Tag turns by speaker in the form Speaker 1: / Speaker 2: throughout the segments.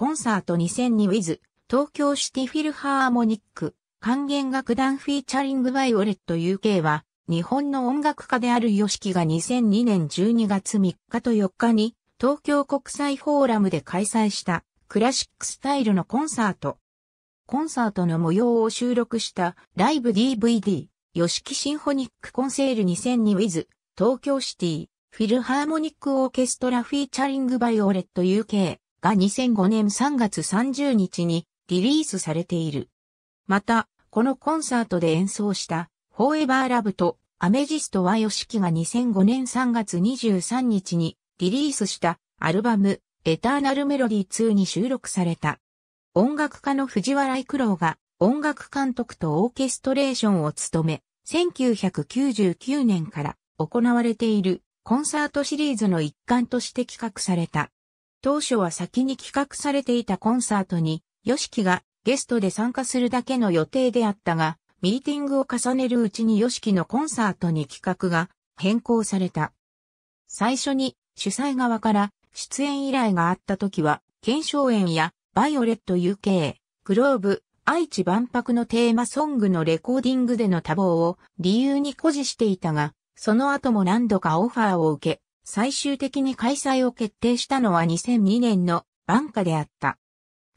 Speaker 1: コンサート 2002with 東京シティフィルハーモニック管弦楽団フィーチャリングバイオレット UK は日本の音楽家である yoshiki が2002年12月3日と4日に東京国際フォーラムで開催したクラシックスタイルのコンサート。コンサートの模様を収録したライブ DVD 吉木シンフォニックコンセール 2002with 東京シティフィルハーモニックオーケストラフィーチャリングバイオレット UK が2005年3月30日にリリースされている。また、このコンサートで演奏したフォーエバーラブとアメジストはヨシキが2005年3月23日にリリースしたアルバムエターナルメロディ2に収録された。音楽家の藤原育郎が音楽監督とオーケストレーションを務め、1999年から行われているコンサートシリーズの一環として企画された。当初は先に企画されていたコンサートに、ヨシキがゲストで参加するだけの予定であったが、ミーティングを重ねるうちにヨシキのコンサートに企画が変更された。最初に主催側から出演依頼があった時は、検証園やバイオレット UK、グローブ、愛知万博のテーマソングのレコーディングでの多忙を理由に誇示していたが、その後も何度かオファーを受け、最終的に開催を決定したのは2002年のバンカであった。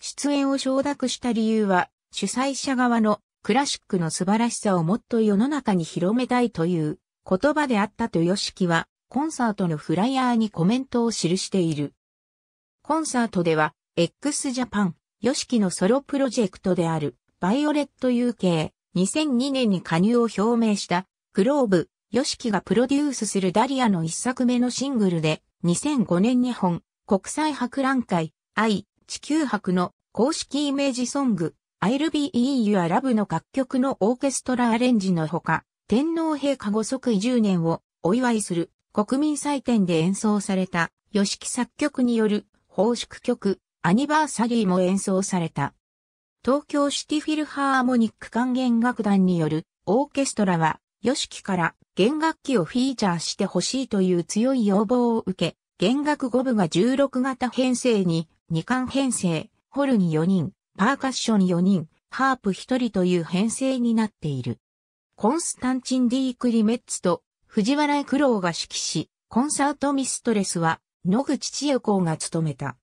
Speaker 1: 出演を承諾した理由は、主催者側のクラシックの素晴らしさをもっと世の中に広めたいという言葉であったとヨシキは、コンサートのフライヤーにコメントを記している。コンサートでは、x ジャパンヨシキのソロプロジェクトである、バイオレット UK、2002年に加入を表明した、グローブ、ヨシキがプロデュースするダリアの一作目のシングルで、2005年日本国際博覧会、愛、地球博の公式イメージソング、I'll be in your love の楽曲のオーケストラアレンジのほか、天皇陛下ご即位10年をお祝いする国民祭典で演奏された、吉木作曲による奉祝曲、アニバーサリーも演奏された。東京シティフィルハーモニック管弦楽団によるオーケストラはよしきから弦楽器をフィーチャーしてほしいという強い要望を受け、弦楽五部が16型編成に、2巻編成、ホルン4人、パーカッション4人、ハープ1人という編成になっている。コンスタンチン・ディー・クリメッツと藤原九郎が指揮し、コンサートミストレスは野口千代子が務めた。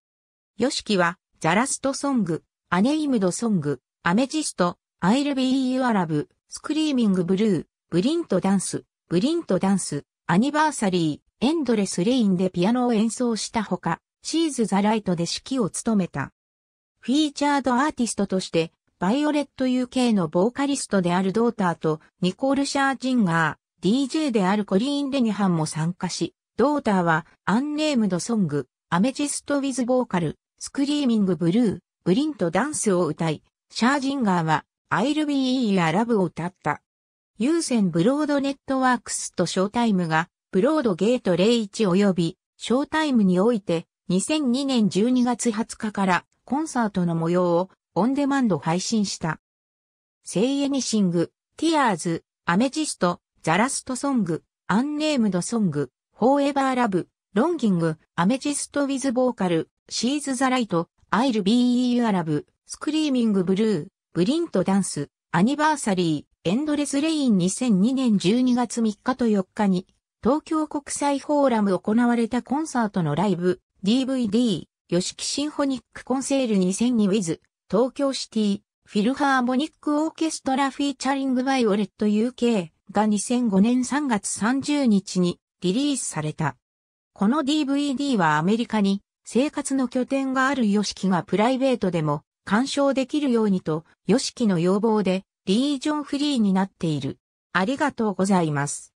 Speaker 1: ヨシキはザラストソング、アネイムドソング、アメジスト、アイルビー・ユアラブ、スクリーミング・ブルー、ブリントダンス、ブリントダンス、アニバーサリー、エンドレスレインでピアノを演奏したほか、シーズ・ザ・ライトで指揮を務めた。フィーチャードアーティストとして、バイオレット UK のボーカリストであるドーターとニコール・シャージンガー、DJ であるコリーン・レニハンも参加し、ドーターはアンネームド・ソング、アメジスト・ウィズ・ボーカル、スクリーミング・ブルー、ブリント・ダンスを歌い、シャージンガーは I'll be やラブを歌った。有線ブロードネットワークスとショータイムが、ブロードゲート01及び、ショータイムにおいて、2002年12月20日からコンサートの模様をオンデマンド配信した。セイエニシング、ティアーズ、アメジスト、ザラストソング、アンネームドソング、フォーエバーラブ、ロンギング、アメジストウィズボーカル、シーズザライト、アイル BEU アラブ、スクリーミングブルー、ブリントダンス、アニバーサリー、エンドレスレイン2002年12月3日と4日に、東京国際フォーラム行われたコンサートのライブ、DVD、ヨシキシンフォニックコンセール 2002with、東京シティ、フィルハーモニックオーケストラフィーチャリングバイオレット UK が2005年3月30日にリリースされた。この DVD はアメリカに生活の拠点があるヨシキがプライベートでも鑑賞できるようにと、ヨシキの要望でリージョンフリーになっている。ありがとうございます。